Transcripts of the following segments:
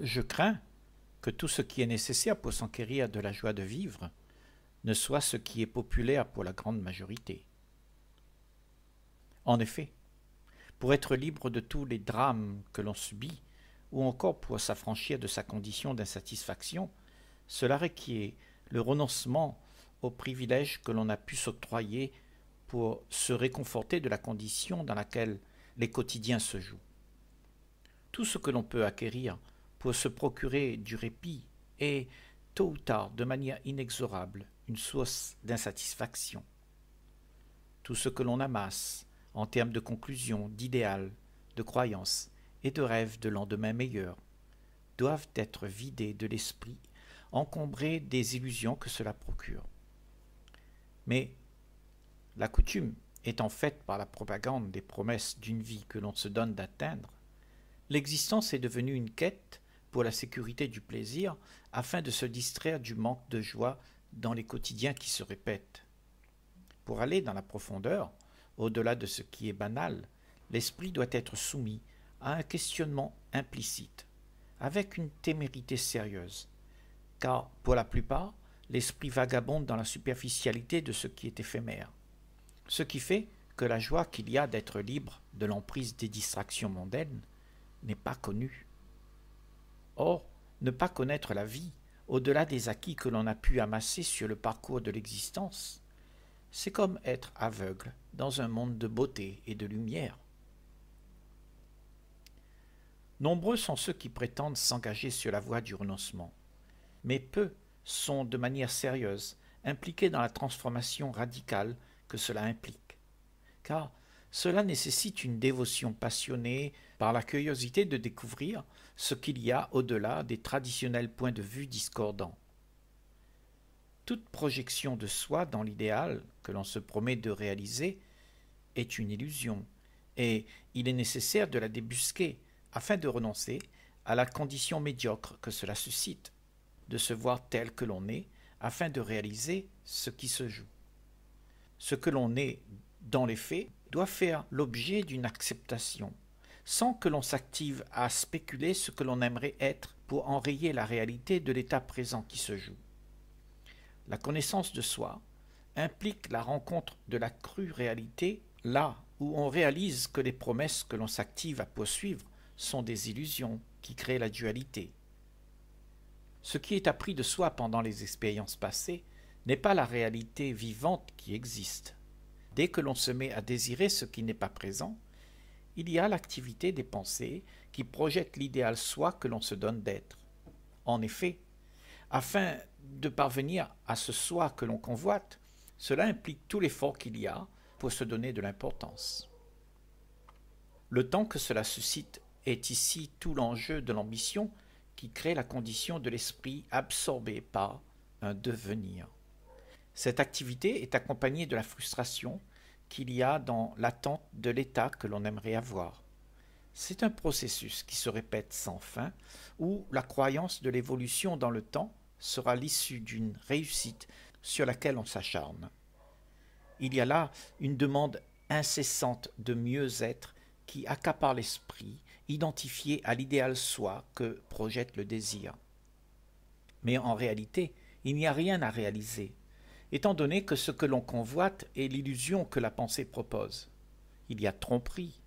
Je crains que tout ce qui est nécessaire pour s'enquérir de la joie de vivre ne soit ce qui est populaire pour la grande majorité. En effet, pour être libre de tous les drames que l'on subit, ou encore pour s'affranchir de sa condition d'insatisfaction, cela requiert le renoncement aux privilèges que l'on a pu s'octroyer pour se réconforter de la condition dans laquelle les quotidiens se jouent. Tout ce que l'on peut acquérir pour se procurer du répit est, tôt ou tard, de manière inexorable, une source d'insatisfaction. Tout ce que l'on amasse, en termes de conclusion, d'idéal, de croyances et de rêves de lendemain meilleur, doivent être vidés de l'esprit, encombrés des illusions que cela procure. Mais la coutume étant faite par la propagande des promesses d'une vie que l'on se donne d'atteindre, l'existence est devenue une quête pour la sécurité du plaisir, afin de se distraire du manque de joie dans les quotidiens qui se répètent. Pour aller dans la profondeur, au-delà de ce qui est banal, l'esprit doit être soumis à un questionnement implicite, avec une témérité sérieuse, car pour la plupart, l'esprit vagabonde dans la superficialité de ce qui est éphémère, ce qui fait que la joie qu'il y a d'être libre de l'emprise des distractions mondaines n'est pas connue. Or, ne pas connaître la vie, au-delà des acquis que l'on a pu amasser sur le parcours de l'existence, c'est comme être aveugle dans un monde de beauté et de lumière. Nombreux sont ceux qui prétendent s'engager sur la voie du renoncement, mais peu sont de manière sérieuse impliqués dans la transformation radicale que cela implique, car cela nécessite une dévotion passionnée par la curiosité de découvrir ce qu'il y a au-delà des traditionnels points de vue discordants. Toute projection de soi dans l'idéal que l'on se promet de réaliser est une illusion, et il est nécessaire de la débusquer afin de renoncer à la condition médiocre que cela suscite, de se voir tel que l'on est afin de réaliser ce qui se joue. Ce que l'on est dans les faits doit faire l'objet d'une acceptation, sans que l'on s'active à spéculer ce que l'on aimerait être pour enrayer la réalité de l'état présent qui se joue. La connaissance de soi implique la rencontre de la crue réalité là où on réalise que les promesses que l'on s'active à poursuivre sont des illusions qui créent la dualité. Ce qui est appris de soi pendant les expériences passées n'est pas la réalité vivante qui existe, Dès que l'on se met à désirer ce qui n'est pas présent, il y a l'activité des pensées qui projette l'idéal soi que l'on se donne d'être. En effet, afin de parvenir à ce soi que l'on convoite, cela implique tout l'effort qu'il y a pour se donner de l'importance. Le temps que cela suscite est ici tout l'enjeu de l'ambition qui crée la condition de l'esprit absorbé par un devenir. Cette activité est accompagnée de la frustration qu'il y a dans l'attente de l'état que l'on aimerait avoir. C'est un processus qui se répète sans fin, où la croyance de l'évolution dans le temps sera l'issue d'une réussite sur laquelle on s'acharne. Il y a là une demande incessante de mieux-être qui accapare l'esprit, identifié à l'idéal soi que projette le désir. Mais en réalité, il n'y a rien à réaliser, étant donné que ce que l'on convoite est l'illusion que la pensée propose. Il y a tromperie.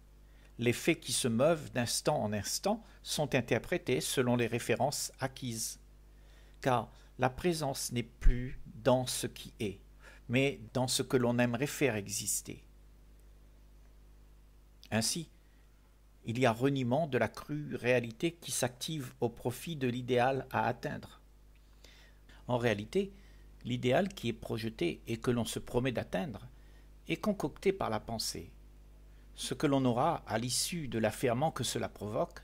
Les faits qui se meuvent d'instant en instant sont interprétés selon les références acquises. Car la présence n'est plus dans ce qui est, mais dans ce que l'on aimerait faire exister. Ainsi, il y a reniement de la crue réalité qui s'active au profit de l'idéal à atteindre. En réalité, l'idéal qui est projeté et que l'on se promet d'atteindre est concocté par la pensée. Ce que l'on aura à l'issue de l'affairement que cela provoque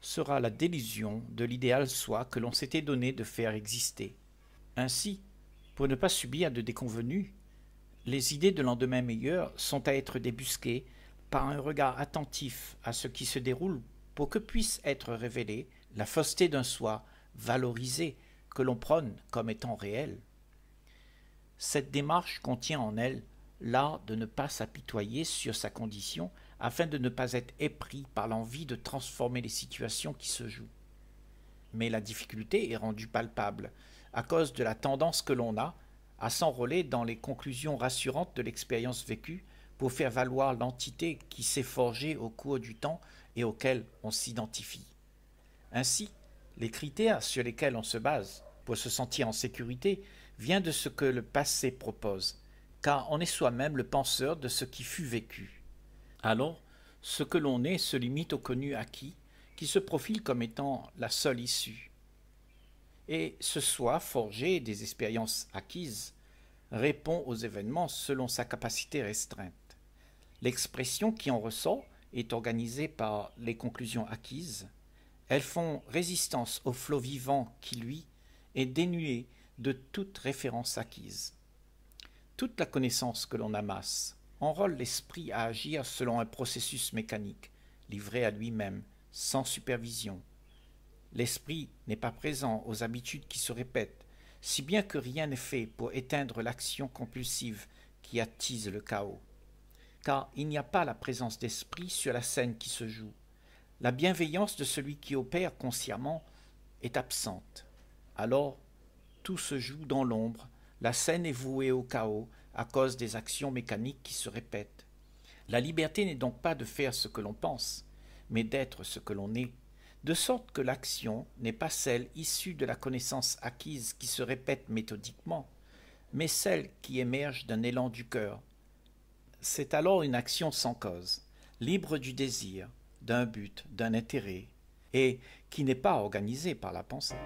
sera la délusion de l'idéal soi que l'on s'était donné de faire exister. Ainsi, pour ne pas subir de déconvenues, les idées de lendemain meilleur sont à être débusquées par un regard attentif à ce qui se déroule pour que puisse être révélée la fausseté d'un soi valorisé que l'on prône comme étant réel. Cette démarche contient en elle l'art de ne pas s'apitoyer sur sa condition afin de ne pas être épris par l'envie de transformer les situations qui se jouent. Mais la difficulté est rendue palpable à cause de la tendance que l'on a à s'enrôler dans les conclusions rassurantes de l'expérience vécue pour faire valoir l'entité qui s'est forgée au cours du temps et auquel on s'identifie. Ainsi, les critères sur lesquels on se base pour se sentir en sécurité vient de ce que le passé propose, car on est soi-même le penseur de ce qui fut vécu. Alors, ce que l'on est se limite au connu acquis, qui se profile comme étant la seule issue. Et ce soi, forgé des expériences acquises, répond aux événements selon sa capacité restreinte. L'expression qui en ressort est organisée par les conclusions acquises. Elles font résistance au flot vivant qui, lui, est dénué de toute référence acquise. Toute la connaissance que l'on amasse enrôle l'esprit à agir selon un processus mécanique, livré à lui-même, sans supervision. L'esprit n'est pas présent aux habitudes qui se répètent, si bien que rien n'est fait pour éteindre l'action compulsive qui attise le chaos. Car il n'y a pas la présence d'esprit sur la scène qui se joue. La bienveillance de celui qui opère consciemment est absente. Alors, tout se joue dans l'ombre, la scène est vouée au chaos à cause des actions mécaniques qui se répètent. La liberté n'est donc pas de faire ce que l'on pense, mais d'être ce que l'on est, de sorte que l'action n'est pas celle issue de la connaissance acquise qui se répète méthodiquement, mais celle qui émerge d'un élan du cœur. C'est alors une action sans cause, libre du désir, d'un but, d'un intérêt, et qui n'est pas organisée par la pensée.